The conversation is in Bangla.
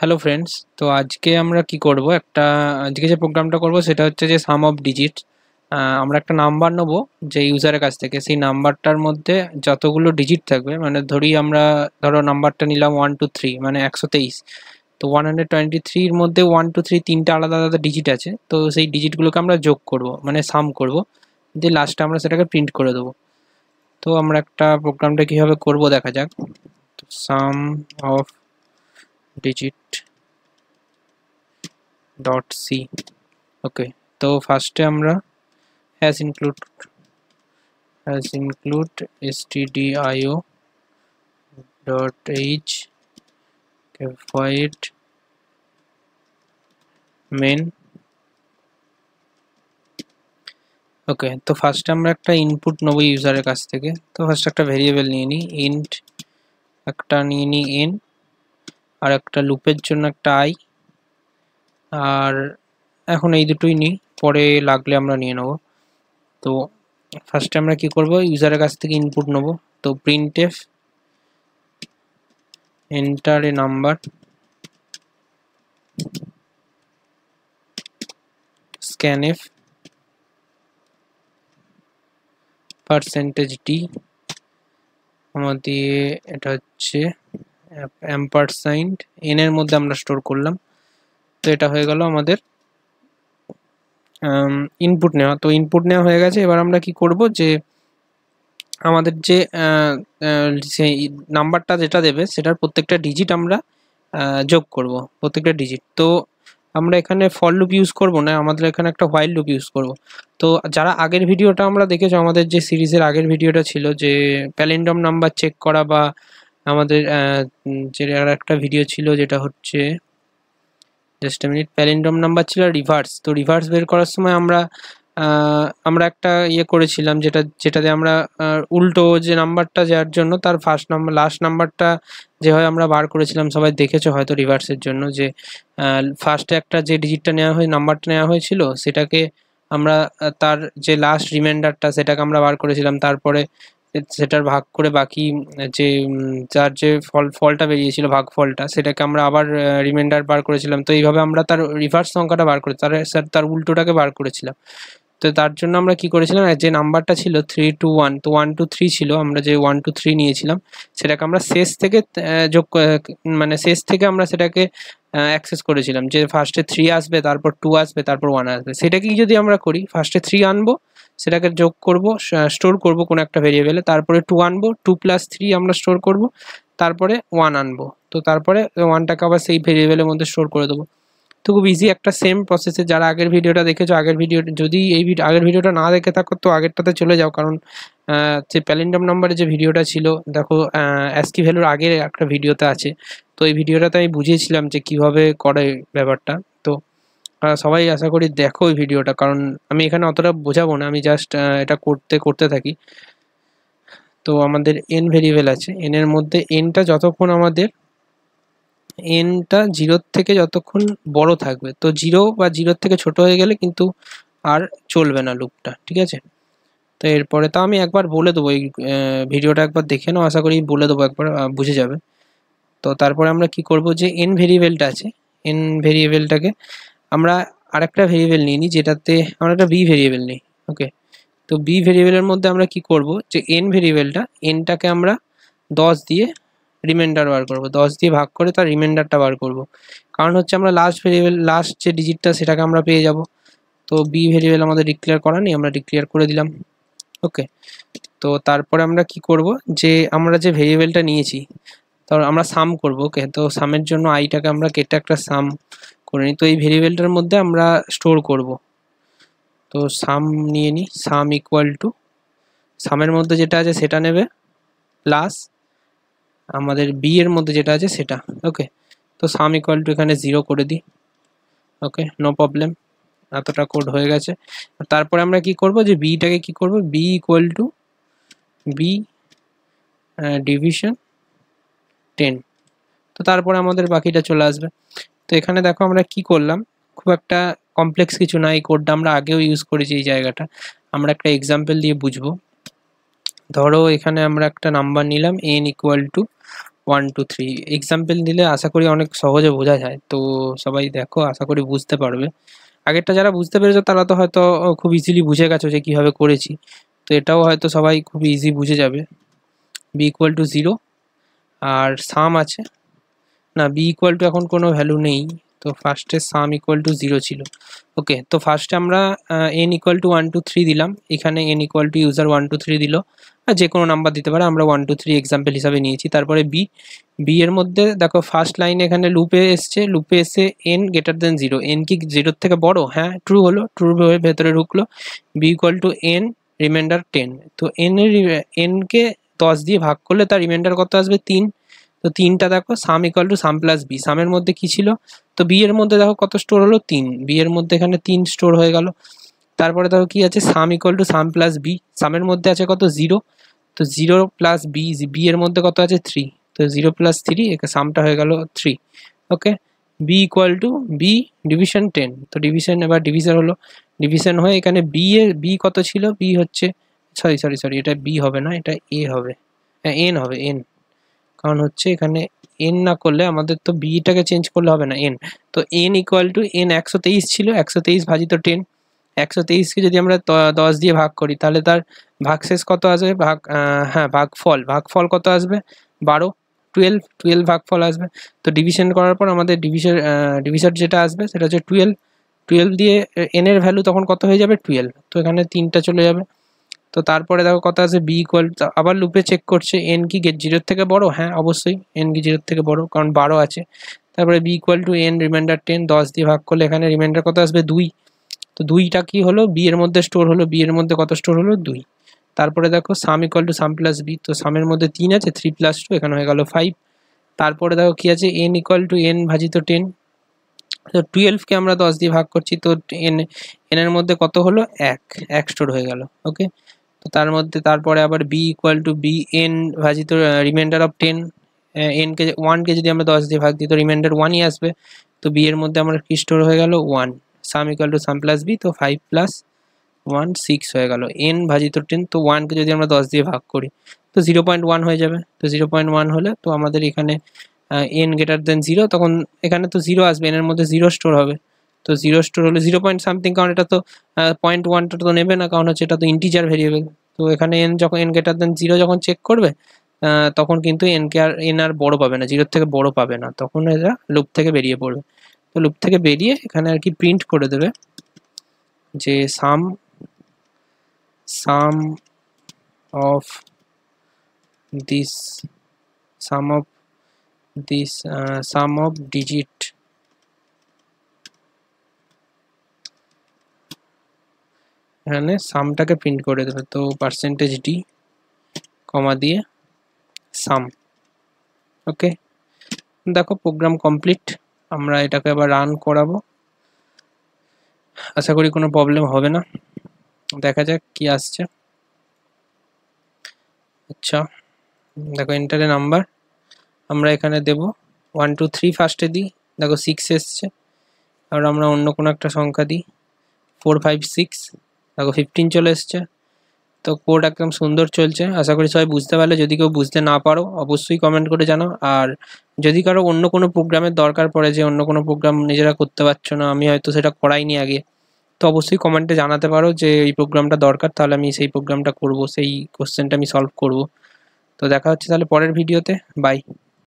হ্যালো ফ্রেন্ডস তো আজকে আমরা কি করব একটা আজকে যে প্রোগ্রামটা করব সেটা হচ্ছে যে সাম অফ ডিজিট আমরা একটা নাম্বার নেবো যে ইউজারের কাছ থেকে সেই নাম্বারটার মধ্যে যতগুলো ডিজিট থাকবে মানে ধরি আমরা ধরো নাম্বারটা নিলাম ওয়ান টু থ্রি মানে একশো তেইশ তো ওয়ান হান্ড্রেড টোয়েন্টি থ্রির মধ্যে ওয়ান টু থ্রি তিনটা আলাদা আলাদা ডিজিট আছে তো সেই ডিজিটগুলোকে আমরা যোগ করব মানে সাম করব দিয়ে লাস্টে আমরা সেটাকে প্রিন্ট করে দেবো তো আমরা একটা প্রোগ্রামটা কীভাবে করব দেখা যাক sum of digit dot c okay তো ফার্স্টে আমরা hash include hash include stdio dot h okay, void main okay তো ফার্স্টে আমরা একটা ইনপুট নেবো ইউজারের কাছ থেকে তো ফার্স্ট একটা ভেরিয়েবল নিয়ে নিই ইন্ট একটা নিয়ে নিই ইন্ট আর একটা লুপের জন্য একটা আই আর এখন এই দুটোই নিই পরে লাগলে আমরা নিয়ে নেব তো ফার্স্টে আমরা কি করব ইউজারের কাছ থেকে ইনপুট নেব তো printf enter a number scanf D আমার আমাদের এটা হচ্ছে অ্যাম্পারসাইন্ড এন এর মধ্যে আমরা স্টোর করলাম তো এটা হয়ে গেল আমাদের ইনপুট নেওয়া তো ইনপুট নেওয়া হয়ে গেছে এবার আমরা কি করব যে আমাদের যে সেই নাম্বারটা যেটা দেবে সেটার প্রত্যেকটা ডিজিট আমরা যোগ করব প্রত্যেকটা ডিজিট তো আমরা এখানে ফল লুপ ইউজ করব না আমাদের এখানে একটা হোয়াইল লুপ ইউজ করব তো যারা আগের ভিডিওটা আমরা দেখেছো আমাদের যে সিরিজের আগের ভিডিওটা ছিল যে প্যালেন্ডম নাম্বার চেক করা বা আমাদের যে আর একটা ভিডিও ছিল যেটা হচ্ছে জাস্ট মিনিট প্যালিন্ডম নাম্বার ছিল রিভার্স তো রিভার্স বের করার সময় আমরা আমরা একটা ইয়ে করেছিলাম যেটা যেটাতে আমরা উল্টো যে নাম্বারটা যাওয়ার জন্য তার ফার্স্ট নাম্বার লাস্ট নাম্বারটা যে হয় আমরা বার করেছিলাম সবাই দেখেছো হয়তো রিভার্সের জন্য যে ফার্স্টে একটা যে ডিজিটটা নেওয়া হয়ে নাম্বারটা নেওয়া হয়েছিল সেটাকে আমরা তার যে লাস্ট রিমাইন্ডারটা সেটাকে আমরা বার করেছিলাম তারপরে সেটার ভাগ করে বাকি যে যার যে ফল ফলটা বেরিয়েছিল ভাগ ফলটা সেটাকে আমরা আবার রিমাইন্ডার বার করেছিলাম তো এইভাবে আমরা তার রিভার্স সংখ্যাটা বার করে তার স্যার তার উল্টোটাকে বার করেছিলাম তো তার জন্য আমরা কি করেছিলাম যে নাম্বারটা ছিল থ্রি টু ওয়ান তো ওয়ান টু থ্রি ছিল আমরা যে ওয়ান টু থ্রি নিয়েছিলাম সেটাকে আমরা শেষ থেকে যোগ মানে শেষ থেকে আমরা সেটাকে অ্যাক্সেস করেছিলাম যে ফার্স্টে থ্রি আসবে তারপর টু আসবে তারপর ওয়ান আসবে সেটাকেই যদি আমরা করি ফার্স্টে থ্রি আনবো সেটাকে যোগ করব স্টোর করব কোনো একটা ভেরিয়েবলে তারপরে টু আনবো টু প্লাস থ্রি আমরা স্টোর করব তারপরে ওয়ান আনবো তো তারপরে ওয়ানটাকে আবার সেই ভেরিয়েবলের মধ্যে স্টোর করে দেবো তো খুব ইজি একটা সেম প্রসেসে যারা আগের ভিডিওটা দেখেছো আগের ভিডিও যদি এই আগের ভিডিওটা না দেখে থাকো তো আগেরটাতে চলে যাও কারণ যে প্যালেন্ডাম নাম্বারে যে ভিডিওটা ছিল দেখো অ্যাসকি ভ্যালুর আগের একটা ভিডিওতে আছে তো এই ভিডিওটাতে আমি বুঝিয়েছিলাম যে কিভাবে করে ব্যাপারটা সবাই আশা করি দেখো ওই ভিডিওটা কারণ আমি এখানে অতটা বোঝাবো না আমি জাস্ট এটা করতে করতে থাকি তো আমাদের এন ভেরিয়েবল আছে এন এর মধ্যে এনটা যতক্ষণ আমাদের এনটা জিরোর থেকে যতক্ষণ বড় থাকবে তো জিরো বা জিরোর থেকে ছোট হয়ে গেলে কিন্তু আর চলবে না লুপটা ঠিক আছে তো এরপরে তা আমি একবার বলে দেবো এই ভিডিওটা একবার দেখে নাও আশা করি বলে দেবো একবার বুঝে যাবে তো তারপরে আমরা কি করব যে এন ভেরিয়েবলটা আছে এন ভেরিয়েবলটাকে আমরা আরেকটা ভেরিয়েবল নিয়ে নিই যেটাতে আমরা একটা বি ভেরিয়েবল নিই ওকে তো বি ভেরিয়েবলের মধ্যে আমরা কি করব যে এন ভেরিয়েবলটা এনটাকে আমরা দশ দিয়ে রিমাইন্ডার বার করব দশ দিয়ে ভাগ করে তার রিমাইন্ডারটা বার করব কারণ হচ্ছে আমরা লাস্ট ভেরিয়েবল লাস্ট যে ডিজিটটা সেটাকে আমরা পেয়ে যাব তো বি ভেরিয়েবল আমাদের ডিক্লেয়ার করা নেই আমরা ডিক্লেয়ার করে দিলাম ওকে তো তারপরে আমরা কি করব যে আমরা যে ভেরিয়েবলটা নিয়েছি তারপর আমরা সাম করব ওকে তো সামের জন্য আইটাকে আমরা কেটে একটা সাম করে নিই তো এই ভেরিয়েবলটার মধ্যে আমরা স্টোর করব তো সাম নিয়ে নিই সাম ইকুয়াল টু সামের মধ্যে যেটা আছে সেটা নেবে প্লাস আমাদের বি এর মধ্যে যেটা আছে সেটা ওকে তো সাম ইকুয়াল টু এখানে জিরো করে দিই ওকে নো প্রবলেম এতটা কোড হয়ে গেছে তারপরে আমরা কি করব যে বিটাকে কি করব B equal to B division ten তো তারপরে আমাদের বাকিটা চলে আসবে তো এখানে দেখো আমরা কি করলাম খুব একটা কমপ্লেক্স কিছু না এই কোডটা আমরা আগেও ইউজ করেছি এই জায়গাটা আমরা একটা এক্সাম্পল দিয়ে বুঝবো ধরো এখানে আমরা একটা নাম্বার নিলাম N equal to one two three example দিলে আশা করি অনেক সহজে বোঝা যায় তো সবাই দেখো আশা করি বুঝতে পারবে আগেরটা যারা বুঝতে পেরেছো তারা তো হয়তো খুব ইজিলি বুঝে গেছো যে কীভাবে করেছি তো এটাও হয়তো সবাই খুব ইজি বুঝে যাবে বি ইকুয়াল টু জিরো আর সাম আছে না বি ইকুয়াল টু এখন কোনো ভ্যালু নেই তো ফার্স্টে সাম ইকুয়াল টু জিরো ছিল ওকে তো ফার্স্টে আমরা N equal to one two three দিলাম এখানে N equal to user one two three দিল আর যে কোনো নাম্বার দিতে পারে আমরা ওয়ান টু থ্রি এক্সাম্পল হিসাবে নিয়েছি তারপরে বি বি এর মধ্যে দেখো ফার্স্ট লাইনে এখানে লুপে এসছে লুপে এসে N greater than zero N কি জিরোর থেকে বড় হ্যাঁ ট্রু হলো ট্রুর ভেতরে ঢুকলো B equal to N remainder ten তো এন এর এনকে দশ দিয়ে ভাগ করলে তার রিমাইন্ডার কত আসবে তিন তো তিনটা দেখো sum equal to sum plus B সামের মধ্যে কি ছিল তো বি এর মধ্যে দেখো কত স্টোর হলো তিন বি এর মধ্যে এখানে তিন স্টোর হয়ে গেল তারপরে দেখো কি আছে sum equal to sum plus B সামের মধ্যে আছে কত জিরো তো জিরো প্লাস বি বি এর মধ্যে কত আছে থ্রি তো জিরো প্লাস থ্রি একে সামটা হয়ে গেল three okay B equal to B division ten তো ডিভিশন এবার ডিভিশন হলো ডিভিশন হয়ে এখানে বি এর বি কত ছিল বি হচ্ছে সরি সরি সরি এটা বি হবে না এটা এ হবে হ্যাঁ এন হবে এন কারণ হচ্ছে এখানে এন না করলে আমাদের তো বিটাকে চেঞ্জ করলে হবে না এন তো এন ইকুয়াল টু এন একশো তেইশ ছিল একশো তেইশ ভাজিত টেন একশো তেইশকে যদি আমরা দশ দিয়ে ভাগ করি তাহলে তার ভাগ শেষ কত আসবে ভাগ হ্যাঁ ভাগ ফল ভাগ ফল কত আসবে বারো টুয়েলভ টুয়েলভ ভাগ ফল আসবে তো ডিভিশন করার পর আমাদের ডিভিশন ডিভিশন যেটা আসবে সেটা হচ্ছে টুয়েলভ টুয়েলভ দিয়ে এনের ভ্যালু তখন কত হয়ে যাবে টুয়েলভ তো এখানে তিনটা চলে যাবে তো তারপরে দেখো কথা আছে বি ইকুয়াল আবার লুপে চেক করছে এন কি গেট জিরোর থেকে বড় হ্যাঁ অবশ্যই এন কি জিরোর থেকে বড় কারণ বারো আছে তারপরে B equal to N remainder ten দশ দিয়ে ভাগ করলে এখানে রিমাইন্ডার কত আসবে দুই তো দুইটা কি হলো বি এর মধ্যে স্টোর হলো বি এর মধ্যে কত স্টোর হলো দুই তারপরে দেখো sum equal to sum plus B তো সামের মধ্যে তিন আছে থ্রি প্লাস টু এখানে হয়ে গেল ফাইভ তারপরে দেখো কি আছে এন ইকুয়াল টু এন ভাজিত টেন তো টুয়েলভকে আমরা দশ দিয়ে ভাগ করছি তো এন এনের মধ্যে কত হলো এক এক স্টোর হয়ে গেল ওকে তো তার মধ্যে তারপরে আবার B equal to B N ভাজিত রিমাইন্ডার অফ টেন এনকে ওয়ানকে যদি আমরা দশ দিয়ে ভাগ দিই তো রিমাইন্ডার ওয়ানই আসবে তো বি এর মধ্যে আমার কি স্টোর হয়ে গেল one sum equal to sum plus B তো ফাইভ প্লাস ওয়ান সিক্স হয়ে গেল এন ভাজিত টেন তো ওয়ানকে যদি আমরা দশ দিয়ে ভাগ করি তো জিরো পয়েন্ট ওয়ান হয়ে যাবে তো জিরো পয়েন্ট ওয়ান হলে তো আমাদের এখানে এন গ্রেটার দেন জিরো তখন এখানে তো জিরো আসবে এনের মধ্যে জিরো স্টোর হবে তো জিরো স্টোর হলে জিরো পয়েন্ট সামথিং কারণ এটা তো পয়েন্ট ওয়ানটা তো নেবে না কারণ হচ্ছে এটা তো ইন্টিজার ভেরিয়েবেল তো এখানে এন যখন এন গেটার দেন জিরো যখন চেক করবে তখন কিন্তু এনকে আর এন আর বড়ো পাবে না জিরোর থেকে বড় পাবে না তখন এরা লুপ থেকে বেরিয়ে পড়বে তো লুপ থেকে বেরিয়ে এখানে আর কি প্রিন্ট করে দেবে যে sum sum of this sum of this sum of digit এখানে সামটাকে প্রিন্ট করে দেবে তো পার্সেন্টেজ ডি কমা দিয়ে সাম ওকে দেখো প্রোগ্রাম কমপ্লিট আমরা এটাকে আবার রান করাবো আশা করি কোনো প্রবলেম হবে না দেখা যাক কি আসছে আচ্ছা দেখো এন্টারে নাম্বার আমরা এখানে দেব ওয়ান টু থ্রি ফার্স্টে দিই দেখো সিক্স এসছে আর আমরা অন্য কোনো একটা সংখ্যা দিই ফোর ফাইভ সিক্স দেখো ফিফটিন চলে এসছে তো কোড একদম সুন্দর চলছে আশা করি সবাই বুঝতে পারলে যদি কেউ বুঝতে না পারো অবশ্যই কমেন্ট করে জানাও আর যদি কারো অন্য কোনো প্রোগ্রামের দরকার পড়ে যে অন্য কোনো প্রোগ্রাম নিজেরা করতে পারছো না আমি হয়তো সেটা করাইনি আগে তো অবশ্যই কমেন্টে জানাতে পারো যে এই প্রোগ্রামটা দরকার তাহলে আমি সেই প্রোগ্রামটা করব সেই কোশ্চেনটা আমি সলভ করব তো দেখা হচ্ছে তাহলে পরের ভিডিওতে বাই